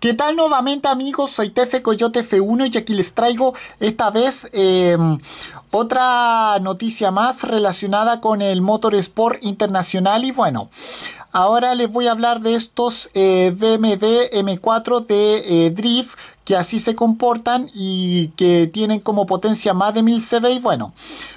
¿Qué tal nuevamente amigos? Soy Tefe Coyote F1 y aquí les traigo esta vez em, otra noticia más relacionada con el Motorsport Internacional y bueno, ahora les voy a hablar de estos eh, BMW M4 de eh, Drift que así se comportan y que tienen como potencia más de 1000 CV y bueno,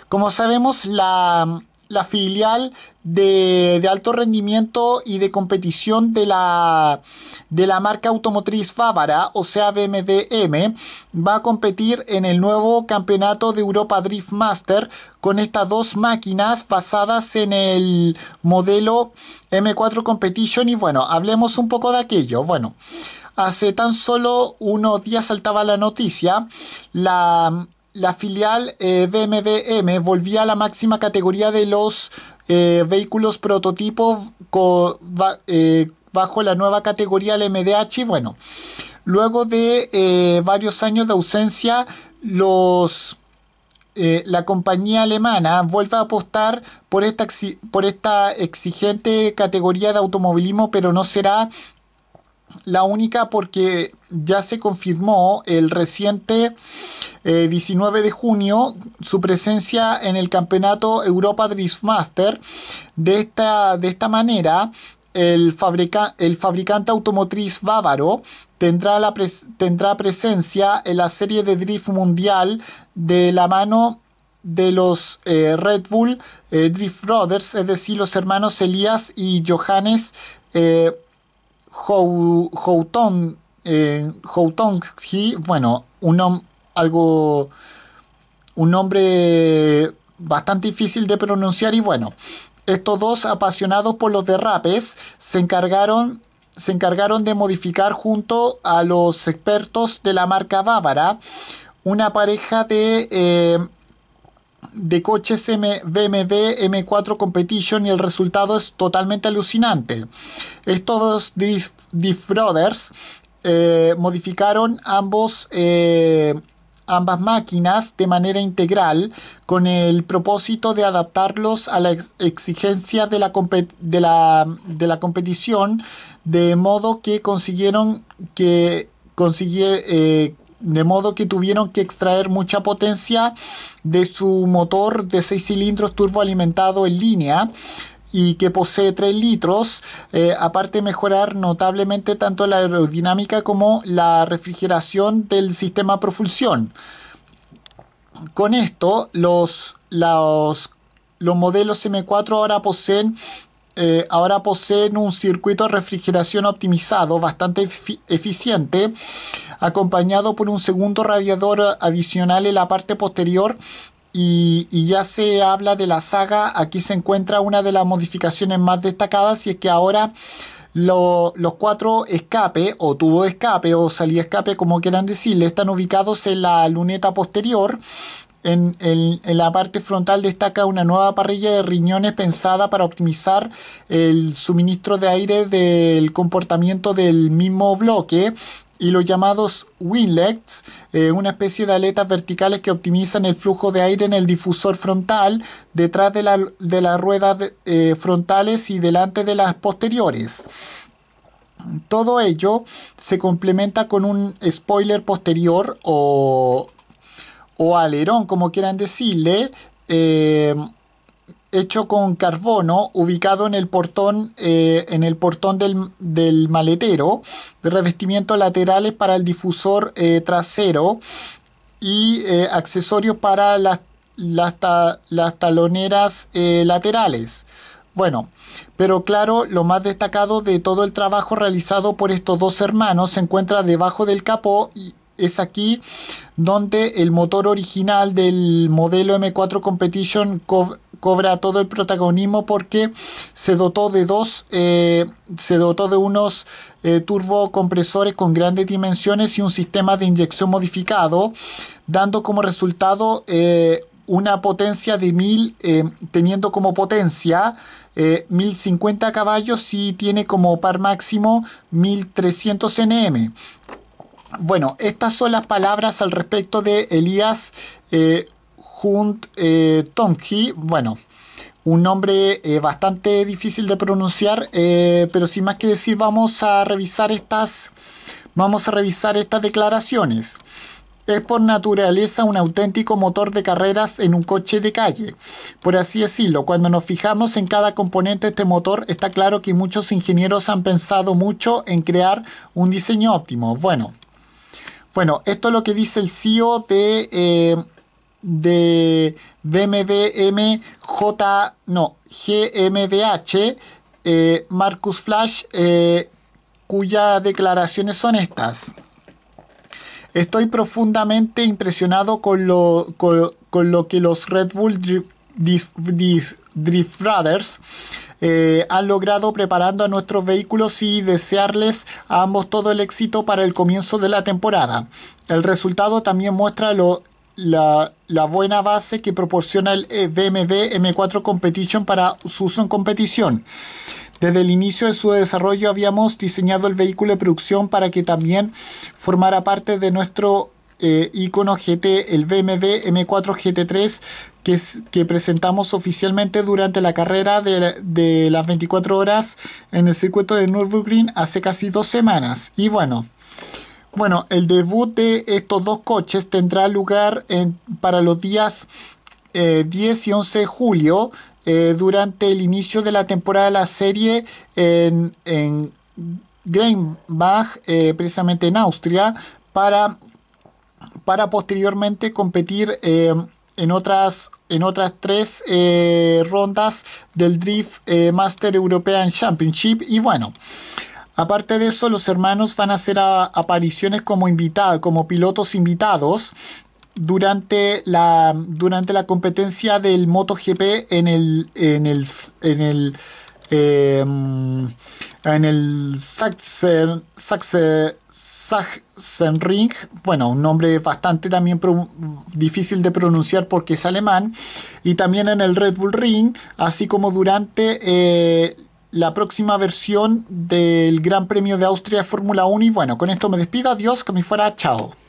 como sabemos la la filial de, alto rendimiento y de competición de la, de la marca automotriz bávara o sea BMW M, va a competir en el nuevo campeonato de Europa Drift Master con estas dos máquinas basadas en el modelo M4 Competition. Y bueno, hablemos un poco de aquello. Bueno, hace tan solo unos días saltaba la noticia, la la filial BMW eh, BMWM volvía a la máxima categoría de los eh, vehículos prototipos eh, bajo la nueva categoría LMDH. Bueno, luego de varios años de ausencia, los, la compañía alemana vuelve a apostar por esta, por esta exigente categoría de automovilismo, pero no será la única porque ya se confirmó el reciente 19 eh, de junio su presencia en el campeonato Europa Driftmaster. De esta, de esta manera, el, el fabricante automotriz bávaro tendrá, la tendrá presencia en la serie de drift mundial de la mano de los eh, Red Bull eh, Drift Brothers, es decir, los hermanos Elías y Johannes Houtong eh, bueno, un algo, un nombre bastante difícil de pronunciar y bueno, estos dos apasionados por los derrapes se encargaron se encargaron de modificar junto a los expertos de la marca bávara una pareja de eh, de coches BMW M4 Competition y el resultado es totalmente alucinante. Estos Drift, eh, modificaron ambos, eh, ambas máquinas de manera integral con el propósito de adaptarlos a las exigencias de la, de, la, de la competición de modo que consiguieron que consigue, eh, de modo que tuvieron que extraer mucha potencia de su motor de 6 cilindros turboalimentado en línea y que posee 3 litros, eh, aparte de mejorar notablemente tanto la aerodinámica como la refrigeración del sistema propulsión. Con esto, los, los, los modelos M4 ahora poseen eh, ahora poseen un circuito de refrigeración optimizado bastante eficiente, acompañado por un segundo radiador adicional en la parte posterior. Y, ya se habla de la saga, aquí se encuentra una de las modificaciones más destacadas y es que ahora los cuatro escape o tubo de escape o salida escape como quieran decirle están ubicados en la luneta posterior en, la parte frontal destaca una nueva parrilla de riñones pensada para optimizar el suministro de aire del comportamiento del mismo bloque y los llamados winglets, eh, una especie de aletas verticales que optimizan el flujo de aire en el difusor frontal, detrás de, las ruedas eh, frontales y delante de las posteriores. Todo ello se complementa con un spoiler posterior o o alerón, como quieran decirle, eh, hecho con carbono, ubicado en el portón, eh, en el portón del, maletero, de revestimientos laterales para el difusor eh, trasero y accesorios para las, las, taloneras laterales. Bueno, pero claro, lo más destacado de todo el trabajo realizado por estos dos hermanos se encuentra debajo del capó es aquí donde el motor original del modelo M4 Competition cobra todo el protagonismo porque se dotó de dos, eh, se dotó de unos eh, turbocompresores con grandes dimensiones y un sistema de inyección modificado, dando como resultado eh, una potencia de 1000, teniendo como potencia 1050 caballos y tiene como par máximo 1300 nm. Bueno, estas son las palabras al respecto de Elías eh, Hunt eh, Bueno, un nombre eh, bastante difícil de pronunciar, pero sin más que decir, vamos a revisar estas, vamos a revisar estas declaraciones. Es por naturaleza un auténtico motor de carreras en un coche de calle. Por así decirlo, cuando nos fijamos en cada componente de este motor, está claro que muchos ingenieros han pensado mucho en crear un diseño óptimo. Bueno, bueno, esto es lo que dice el CEO de, eh, de no, GMBH, eh, Marcus Flash, eh, cuyas declaraciones son estas. Estoy profundamente impresionado con lo, con lo que los Red Bull Drift Brothers eh, han logrado preparando a nuestros vehículos y desearles a ambos todo el éxito para el comienzo de la temporada. El resultado también muestra lo, la, la, buena base que proporciona el eh, BMW M4 Competition para su uso en competición. Desde el inicio de su desarrollo habíamos diseñado el vehículo de producción para que también formara parte de nuestro eh, icono GT, el BMW M4 GT3 que, es, que presentamos oficialmente durante la carrera de, las 24 horas en el circuito de Nürburgring hace casi dos semanas. Y bueno, bueno, el debut de estos dos coches tendrá lugar para los días 10 eh, y 11 de julio eh, durante el inicio de la temporada de la serie en, en eh, precisamente en Austria, para para posteriormente competir eh, en, otras, en otras tres eh, rondas del Drift eh, Master European Championship. Y bueno. Aparte de eso, los hermanos van a hacer ah, apariciones como como pilotos invitados durante la, durante la competencia del MotoGP en el, en el eh, en el Sachsen, Sachsenring, bueno, un nombre bastante también difícil de pronunciar porque es alemán, y también en el Red Bull Ring, así como durante eh, la próxima versión del Gran Premio de Austria Fórmula 1. Y bueno, con esto me despido, adiós, que me fuera, chao.